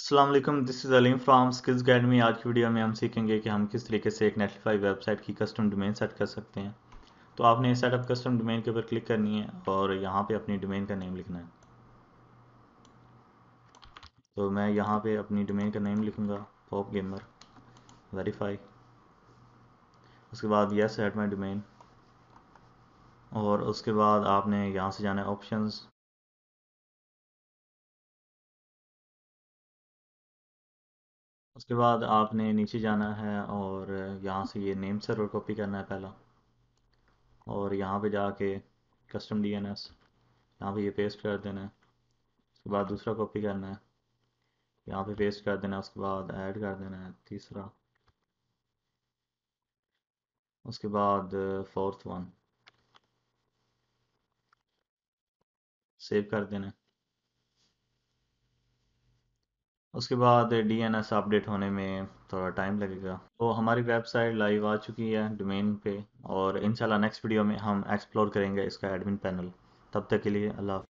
Aslam this is Aleem from skills academy आज की video में हम सीखेंगे कि हम किस तरीके से एक नेटलीफाई वेबसाइट की कस्टम डोमेन सेट कर सकते हैं तो आपने सेटअप कस्टम डोमेन के ऊपर क्लिक करनी है और यहाँ पे अपनी डोमेन का नेम लिखना है तो मैं यहाँ पे अपनी डोमेन का नेम लिखूँगा पॉप गेमर वेरीफाई उसके बाद यस माई डोमेन और उसके बाद आपने यहाँ से जाना है ऑप्शन उसके बाद आपने नीचे जाना है और यहाँ से ये नेम सर्वर कॉपी करना है पहला और यहाँ पे जाके कस्टम डी एन एस यहाँ पर ये पेस्ट कर देना है उसके बाद दूसरा कॉपी करना है यहाँ पे पेस्ट कर देना है उसके बाद ऐड कर देना है तीसरा उसके बाद फोर्थ वन सेव कर देना है उसके बाद डीएनएस अपडेट होने में थोड़ा टाइम लगेगा तो हमारी वेबसाइट लाइव आ चुकी है डोमेन पे और इंशाल्लाह नेक्स्ट वीडियो में हम एक्सप्लोर करेंगे इसका एडमिन पैनल तब तक के लिए अल्लाह